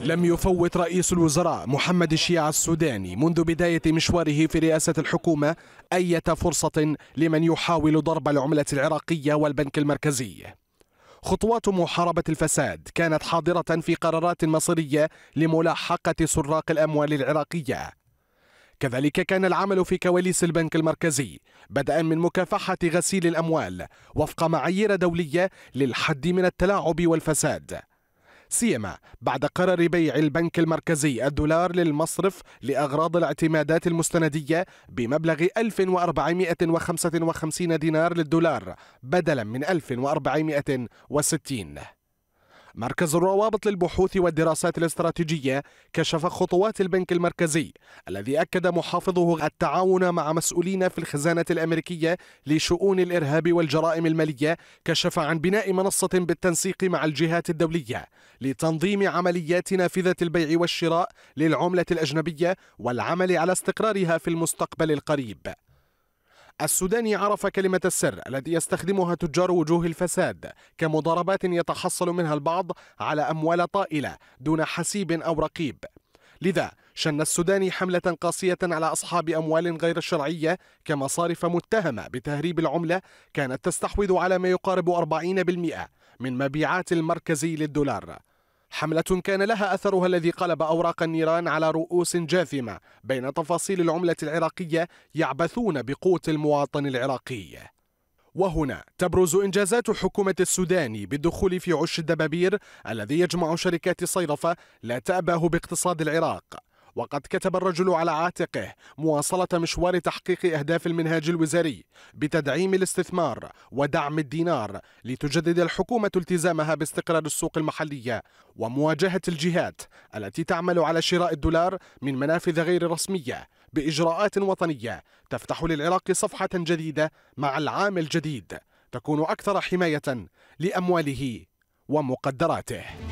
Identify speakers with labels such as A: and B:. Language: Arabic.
A: لم يفوت رئيس الوزراء محمد الشيع السوداني منذ بداية مشواره في رئاسة الحكومة أي فرصة لمن يحاول ضرب العملة العراقية والبنك المركزي خطوات محاربة الفساد كانت حاضرة في قرارات مصيرية لملاحقة سراق الأموال العراقية كذلك كان العمل في كواليس البنك المركزي بدءا من مكافحة غسيل الأموال وفق معايير دولية للحد من التلاعب والفساد سيما بعد قرار بيع البنك المركزي الدولار للمصرف لأغراض الاعتمادات المستندية بمبلغ 1455 دينار للدولار بدلا من 1460 مركز الروابط للبحوث والدراسات الاستراتيجية كشف خطوات البنك المركزي الذي أكد محافظه التعاون مع مسؤولين في الخزانة الأمريكية لشؤون الإرهاب والجرائم المالية كشف عن بناء منصة بالتنسيق مع الجهات الدولية لتنظيم عمليات نافذة البيع والشراء للعملة الأجنبية والعمل على استقرارها في المستقبل القريب السوداني عرف كلمة السر التي يستخدمها تجار وجوه الفساد كمضاربات يتحصل منها البعض على أموال طائلة دون حسيب أو رقيب لذا شن السوداني حملة قاسية على أصحاب أموال غير شرعية كمصارف متهمة بتهريب العملة كانت تستحوذ على ما يقارب 40% من مبيعات المركزي للدولار حملة كان لها أثرها الذي قلب أوراق النيران على رؤوس جاثمة بين تفاصيل العملة العراقية يعبثون بقوة المواطن العراقي وهنا تبرز إنجازات حكومة السودان بالدخول في عش الدبابير الذي يجمع شركات صيرفة لا تأباه باقتصاد العراق وقد كتب الرجل على عاتقه مواصلة مشوار تحقيق أهداف المنهاج الوزاري بتدعيم الاستثمار ودعم الدينار لتجدد الحكومة التزامها باستقرار السوق المحلية ومواجهة الجهات التي تعمل على شراء الدولار من منافذ غير رسمية بإجراءات وطنية تفتح للعراق صفحة جديدة مع العام الجديد تكون أكثر حماية لأمواله ومقدراته